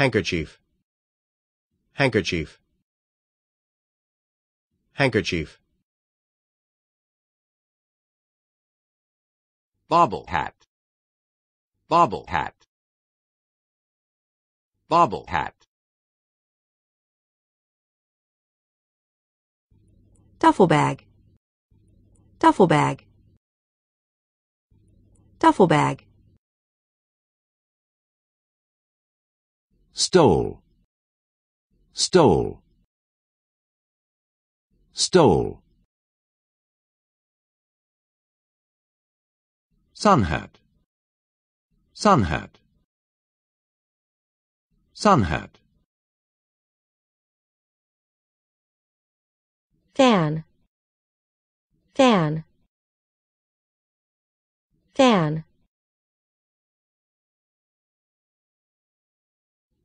handkerchief handkerchief handkerchief bobble hat bobble hat bobble hat duffel bag duffel bag duffel bag stole stole stole sun hat sun hat sun hat fan fan fan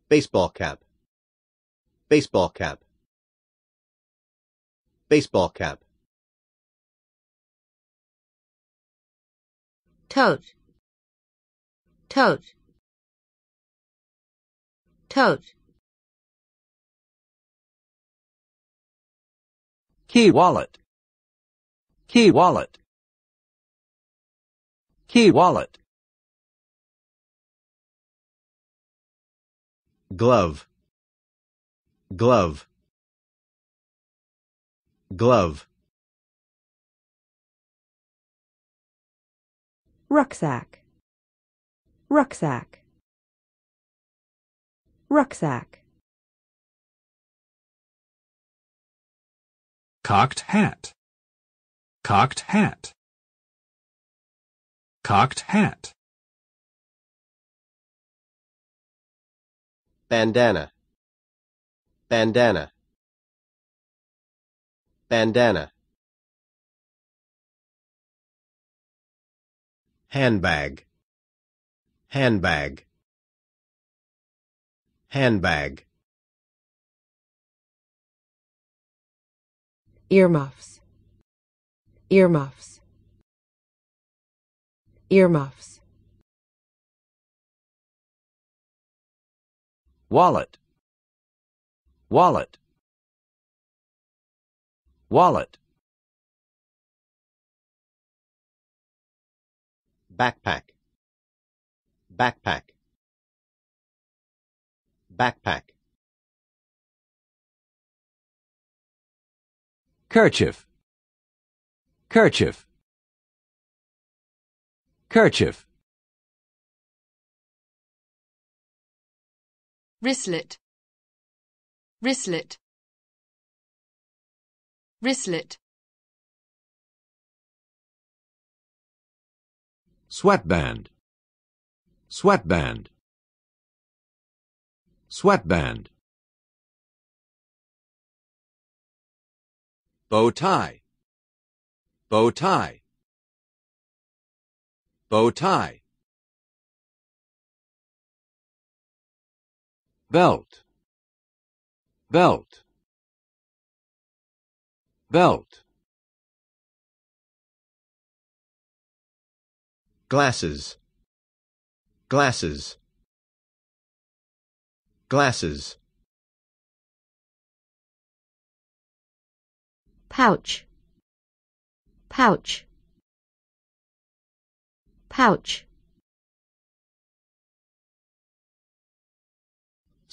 baseball cap baseball cap baseball cap tote tote tote key wallet key wallet key wallet glove glove glove rucksack rucksack rucksack cocked hat cocked hat cocked hat bandana bandana bandana handbag handbag handbag earmuffs earmuffs earmuffs wallet wallet wallet backpack backpack backpack kerchief kerchief kerchief wristlet wristlet wristlet sweatband sweatband sweatband bow tie bow tie bow tie belt belt belt glasses glasses glasses pouch pouch pouch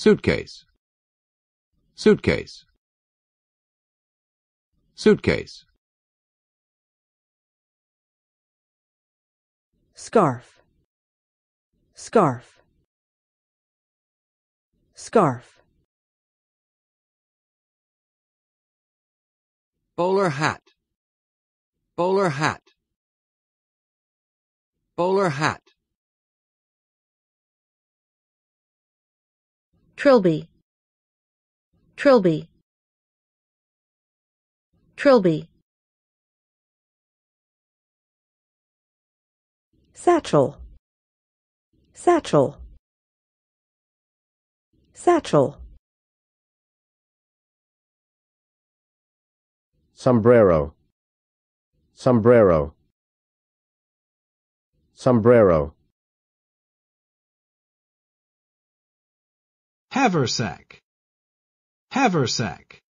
suitcase suitcase suitcase scarf scarf scarf bowler hat bowler hat bowler hat Trilby Trilby Trilby Satchel Satchel Satchel Sombrero Sombrero Sombrero haversack haversack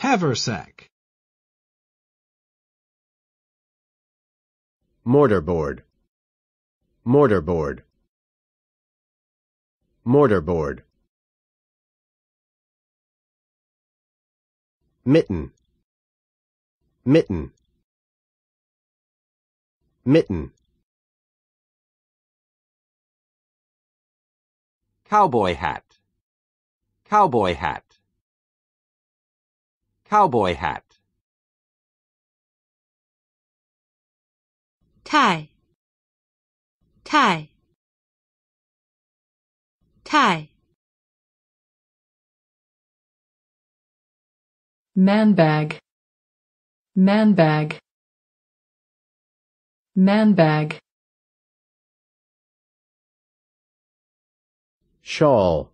haversack mortarboard mortarboard mortarboard mitten mitten mitten cowboy hat cowboy hat cowboy hat tie tie tie man bag man bag man bag shawl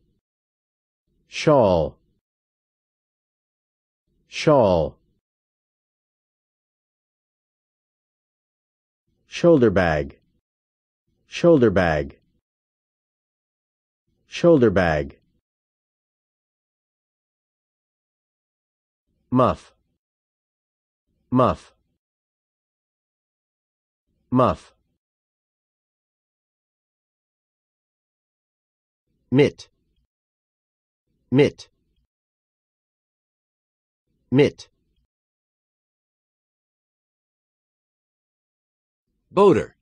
shawl shawl shoulder bag shoulder bag shoulder bag muff muff muff mit mit mit boater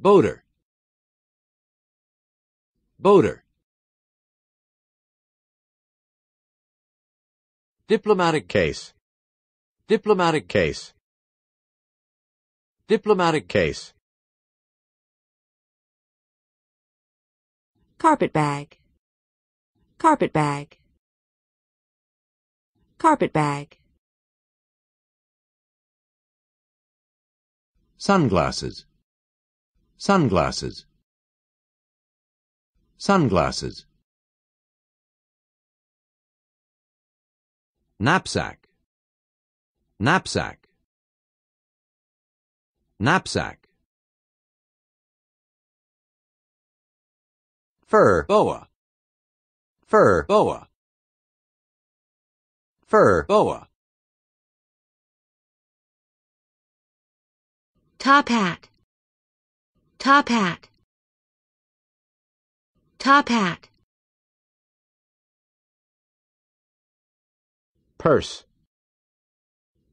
boater boater diplomatic case diplomatic case diplomatic case carpet bag carpet bag carpet bag sunglasses sunglasses sunglasses knapsack knapsack knapsack fur boa fur boa fur boa top hat top hat top hat purse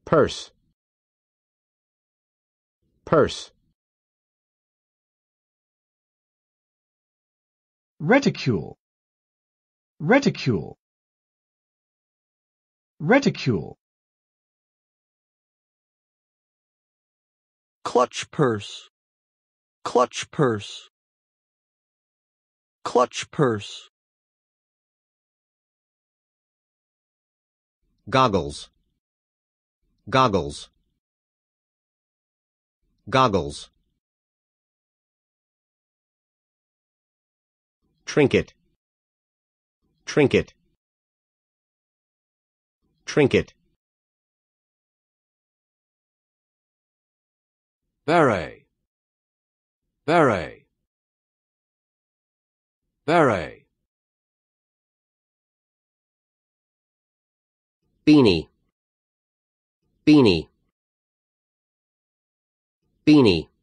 purse purse reticule reticule reticule clutch purse clutch purse clutch purse goggles goggles goggles trinket trinket trinket beret beret beret beanie beanie beanie